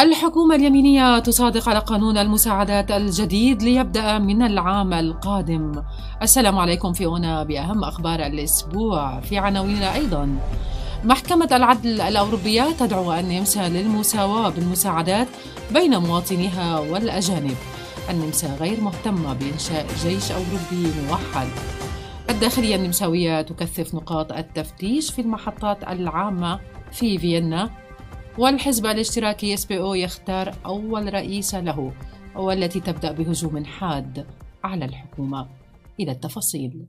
الحكومة اليمينية تصادق على قانون المساعدات الجديد ليبدأ من العام القادم السلام عليكم في هنا بأهم أخبار الأسبوع في عناويننا أيضا محكمة العدل الأوروبية تدعو النمسا للمساواة بالمساعدات بين مواطنيها والأجانب النمسا غير مهتمة بإنشاء جيش أوروبي موحد الداخلية النمساوية تكثف نقاط التفتيش في المحطات العامة في فيينا والحزب الاشتراكي اس بي او يختار أول رئيسة له والتي تبدأ بهجوم حاد على الحكومة إلى التفاصيل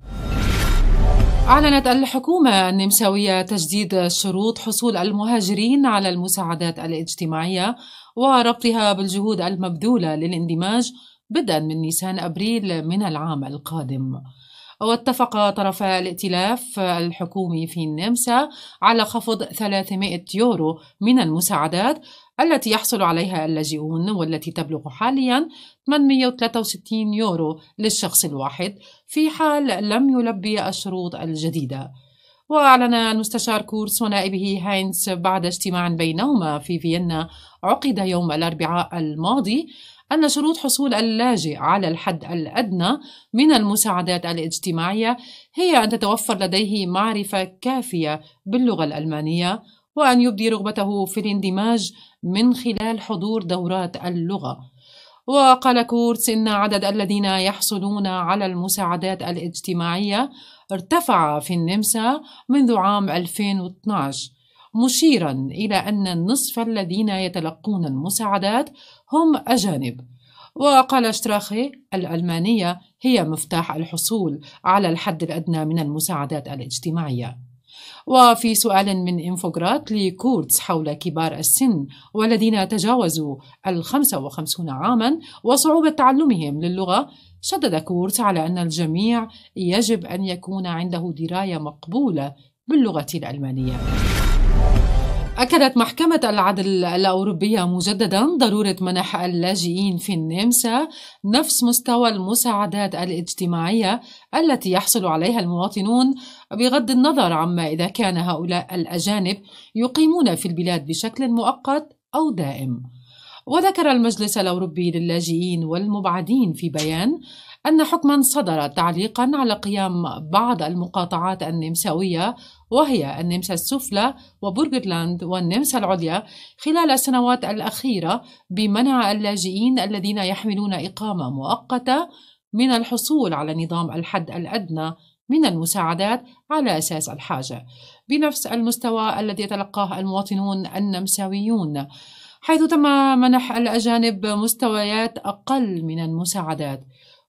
أعلنت الحكومة النمساوية تجديد شروط حصول المهاجرين على المساعدات الاجتماعية وربطها بالجهود المبذولة للاندماج بدءا من نيسان أبريل من العام القادم واتفق طرف الائتلاف الحكومي في النمسا على خفض 300 يورو من المساعدات التي يحصل عليها اللاجئون والتي تبلغ حاليا 863 يورو للشخص الواحد في حال لم يلبي الشروط الجديده وأعلن المستشار كورس ونائبه هاينز بعد اجتماع بينهما في فيينا عقد يوم الأربعاء الماضي أن شروط حصول اللاجئ على الحد الأدنى من المساعدات الاجتماعية هي أن تتوفر لديه معرفة كافية باللغة الألمانية وأن يبدي رغبته في الاندماج من خلال حضور دورات اللغة وقال كورتس إن عدد الذين يحصلون على المساعدات الاجتماعية ارتفع في النمسا منذ عام 2012 مشيرا إلى أن النصف الذين يتلقون المساعدات هم أجانب وقال شتراخي الألمانية هي مفتاح الحصول على الحد الأدنى من المساعدات الاجتماعية وفي سؤال من إنفوغرات لكورتس حول كبار السن والذين تجاوزوا ال 55 عاما وصعوبة تعلمهم للغة شدد كورتس على أن الجميع يجب أن يكون عنده دراية مقبولة باللغة الألمانية أكدت محكمة العدل الأوروبية مجددا ضرورة منح اللاجئين في النمسا نفس مستوى المساعدات الاجتماعية التي يحصل عليها المواطنون بغض النظر عما إذا كان هؤلاء الأجانب يقيمون في البلاد بشكل مؤقت أو دائم. وذكر المجلس الأوروبي للاجئين والمبعدين في بيان أن حكما صدر تعليقا على قيام بعض المقاطعات النمساوية وهي النمسا السفلى وبرجرلاند والنمسا العليا خلال السنوات الأخيرة بمنع اللاجئين الذين يحملون إقامة مؤقتة من الحصول على نظام الحد الأدنى من المساعدات على أساس الحاجة بنفس المستوى الذي يتلقاه المواطنون النمساويون حيث تم منح الأجانب مستويات أقل من المساعدات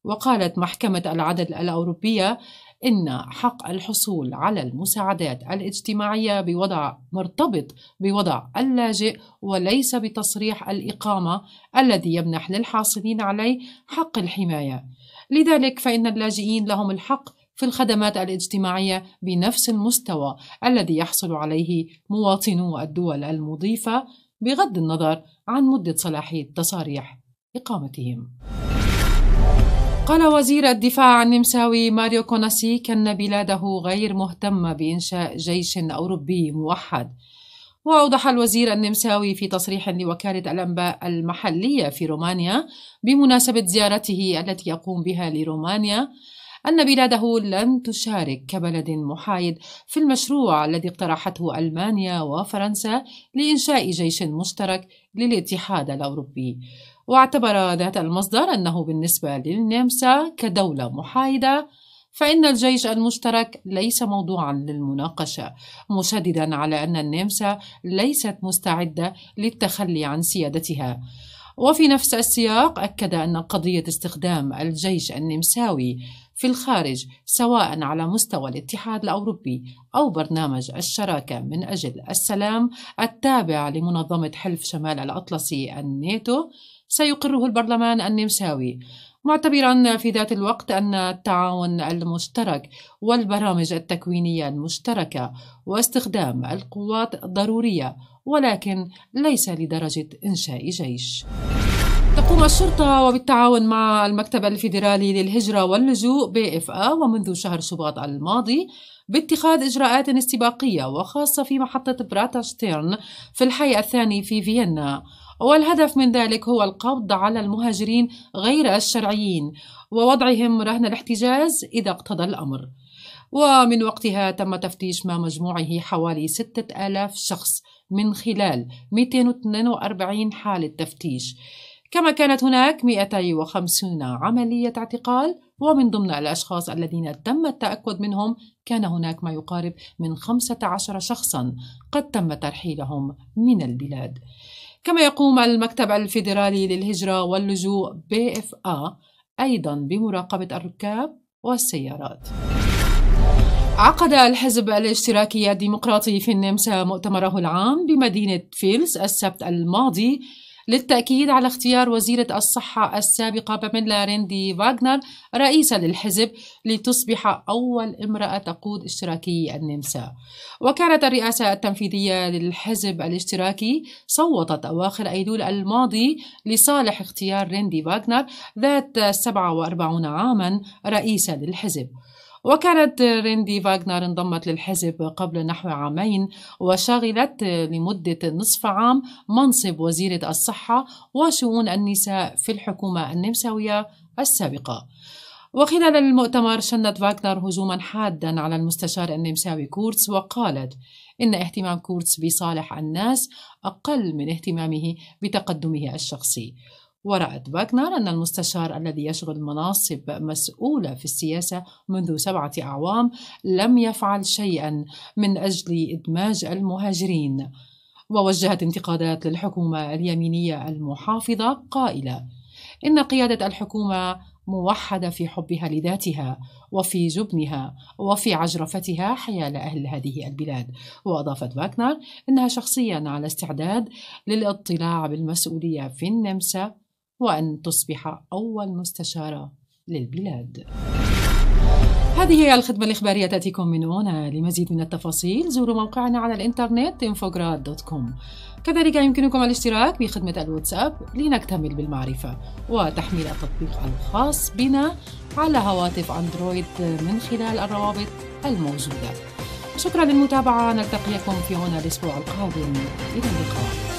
وقالت محكمة العدل الأوروبية إن حق الحصول على المساعدات الاجتماعية بوضع مرتبط بوضع اللاجئ وليس بتصريح الإقامة الذي يمنح للحاصلين عليه حق الحماية. لذلك فإن اللاجئين لهم الحق في الخدمات الاجتماعية بنفس المستوى الذي يحصل عليه مواطنو الدول المضيفة بغض النظر عن مدة صلاحية تصاريح إقامتهم. قال وزير الدفاع النمساوي ماريو كوناسي كأن بلاده غير مهتمة بإنشاء جيش أوروبي موحد وأوضح الوزير النمساوي في تصريح لوكالة الأنباء المحلية في رومانيا بمناسبة زيارته التي يقوم بها لرومانيا أن بلاده لن تشارك كبلد محايد في المشروع الذي اقترحته ألمانيا وفرنسا لإنشاء جيش مشترك للاتحاد الأوروبي واعتبر ذات المصدر أنه بالنسبة للنمسا كدولة محايدة فإن الجيش المشترك ليس موضوعا للمناقشة مشددا على أن النمسا ليست مستعدة للتخلي عن سيادتها وفي نفس السياق أكد أن قضية استخدام الجيش النمساوي في الخارج سواء على مستوى الاتحاد الاوروبي او برنامج الشراكه من اجل السلام التابع لمنظمه حلف شمال الاطلسي الناتو سيقره البرلمان النمساوي معتبرا في ذات الوقت أن التعاون المشترك والبرامج التكوينية المشتركة واستخدام القوات ضرورية ولكن ليس لدرجة إنشاء جيش. تقوم الشرطة وبالتعاون مع المكتب الفيدرالي للهجرة واللجوء بي اف ا ومنذ شهر شباط الماضي باتخاذ إجراءات استباقية وخاصة في محطة ستيرن في الحي الثاني في فيينا والهدف من ذلك هو القبض على المهاجرين غير الشرعيين ووضعهم رهن الاحتجاز إذا اقتضى الأمر ومن وقتها تم تفتيش ما مجموعه حوالي 6000 شخص من خلال 242 حالة تفتيش كما كانت هناك 250 عملية اعتقال ومن ضمن الأشخاص الذين تم التأكد منهم كان هناك ما يقارب من 15 شخصا قد تم ترحيلهم من البلاد كما يقوم المكتب الفيدرالي للهجرة واللجوء BFA أيضا بمراقبة الركاب والسيارات عقد الحزب الاشتراكي الديمقراطي في النمسا مؤتمره العام بمدينة فيلز السبت الماضي للتأكيد على اختيار وزيرة الصحة السابقة باميلا ريندي فاغنر رئيسة للحزب لتصبح أول امرأة تقود اشتراكي النمسا وكانت الرئاسة التنفيذية للحزب الاشتراكي صوتت أواخر أيلول الماضي لصالح اختيار ريندي فاغنر ذات 47 عاما رئيسة للحزب وكانت ريندي فاغنر انضمت للحزب قبل نحو عامين وشغلت لمدة نصف عام منصب وزيرة الصحة وشؤون النساء في الحكومة النمساوية السابقة وخلال المؤتمر شنت فاغنر هجوما حادا على المستشار النمساوي كورتس وقالت إن اهتمام كورتس بصالح الناس أقل من اهتمامه بتقدمه الشخصي ورأت باكنر أن المستشار الذي يشغل مناصب مسؤولة في السياسة منذ سبعة أعوام لم يفعل شيئا من أجل إدماج المهاجرين ووجهت انتقادات للحكومة اليمينية المحافظة قائلة إن قيادة الحكومة موحدة في حبها لذاتها وفي جبنها وفي عجرفتها حيال أهل هذه البلاد وأضافت باكنر إنها شخصيا على استعداد للاطلاع بالمسؤولية في النمسا وأن تصبح أول مستشارة للبلاد هذه هي الخدمة الإخبارية تأتيكم من هنا لمزيد من التفاصيل زوروا موقعنا على الإنترنت infograd.com كذلك يمكنكم الاشتراك بخدمة الواتساب لنكتمل بالمعرفة وتحميل التطبيق الخاص بنا على هواتف أندرويد من خلال الروابط الموجودة شكرا للمتابعة نلتقيكم في هنا الأسبوع القادم إلى اللقاء